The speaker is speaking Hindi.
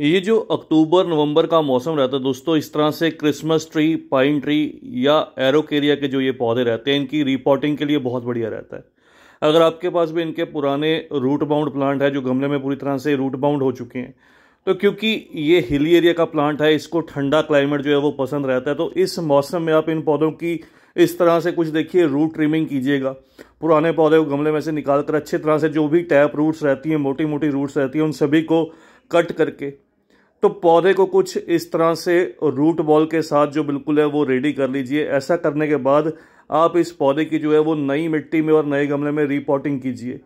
ये जो अक्टूबर नवंबर का मौसम रहता है दोस्तों इस तरह से क्रिसमस ट्री पाइन ट्री या एरोकेरिया के जो ये पौधे रहते हैं इनकी रिपोर्टिंग के लिए बहुत बढ़िया रहता है अगर आपके पास भी इनके पुराने रूट बाउंड प्लांट है जो गमले में पूरी तरह से रूट बाउंड हो चुके हैं तो क्योंकि ये हिली एरिया का प्लांट है इसको ठंडा क्लाइमेट जो है वो पसंद रहता है तो इस मौसम में आप इन पौधों की इस तरह से कुछ देखिए रूट ट्रिमिंग कीजिएगा पुराने पौधे को गमले में से निकाल कर अच्छे तरह से जो भी टैप रूट्स रहती हैं मोटी मोटी रूट्स रहती हैं उन सभी को कट करके तो पौधे को कुछ इस तरह से रूट बॉल के साथ जो बिल्कुल है वो रेडी कर लीजिए ऐसा करने के बाद आप इस पौधे की जो है वो नई मिट्टी में और नए गमले में रिपोर्टिंग कीजिए